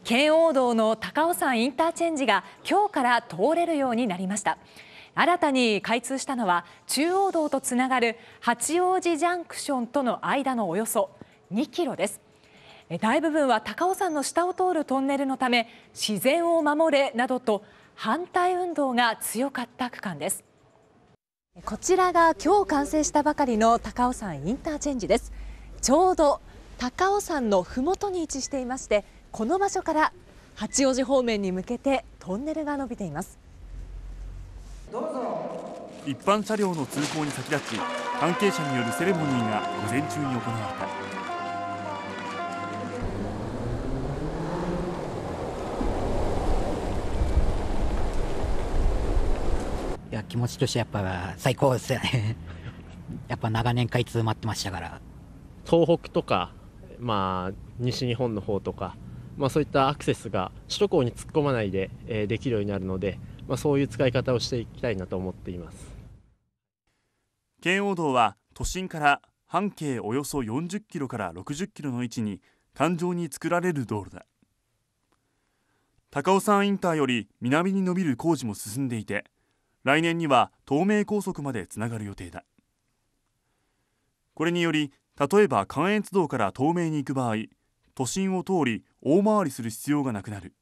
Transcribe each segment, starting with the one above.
圏央道の高尾山インターチェンジが今日から通れるようになりました新たに開通したのは中央道とつながる八王子ジャンクションとの間のおよそ2キロです大部分は高尾山の下を通るトンネルのため自然を守れなどと反対運動が強かった区間ですこちらが今日完成したばかりの高尾山インターチェンジですちょうど高尾山の麓に位置していましてこの場所から八王子方面に向けてトンネルが伸びています一般車両の通行に先立ち関係者によるセレモニーが午前中に行われたいや気持ちとしてやっぱ最高ですよね やっぱ長年開通待ってましたから東北とかまあ、西日本の方とか、まあ、そういったアクセスが首都高に突っ込まないで、えー、できるようになるので、まあ、そういう使い方をしていきたいなと思っています圏央道は都心から半径およそ40キロから60キロの位置に環状に作られる道路だ高尾山インターより南に伸びる工事も進んでいて来年には東名高速までつながる予定だこれにより例えば関越道から東名に行く場合都心を通り大回りする必要がなくなる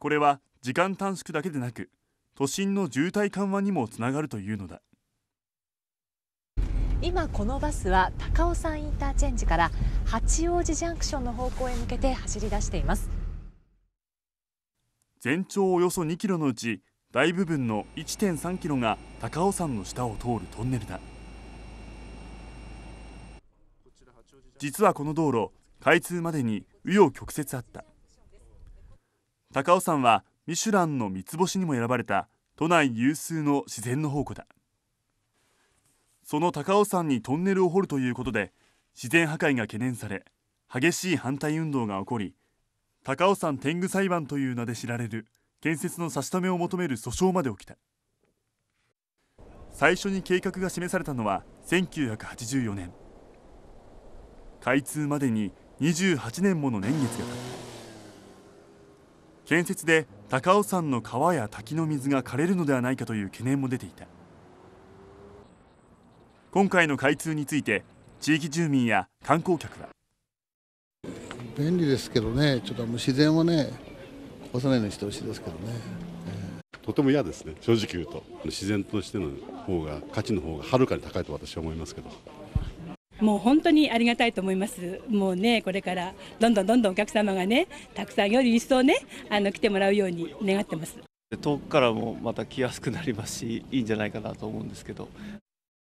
これは時間短縮だけでなく都心の渋滞緩和にもつながるというのだ今このバスは高尾山インターチェンジから八王子ジャンクションの方向へ向けて走り出しています全長およそ2キロのうち大部分の1.3キロが高尾山の下を通るトンネルだ実はこの道路開通までに紆余曲折あった高尾山はミシュランの三つ星にも選ばれた都内有数の自然の宝庫だその高尾山にトンネルを掘るということで自然破壊が懸念され激しい反対運動が起こり高尾山天狗裁判という名で知られる建設の差し止めを求める訴訟まで起きた最初に計画が示されたのは1984年開通までに28年もの年月が経った建設で高尾山の川や滝の水が枯れるのではないかという懸念も出ていた今回の開通について地域住民や観光客は便利ですけどねちょっと自然はね起さないようにしてほしいですけどね、とても嫌ですね正直言うと自然としての方が価値の方がはるかに高いと私は思いますけどもう本当にありがたいと思います、もうね、これからどんどんどんどんお客様がね、たくさんより一層ね、あの来てもらうように願ってます。遠くからもまた来やすくなりますし、いいんじゃないかなと思うんですけど。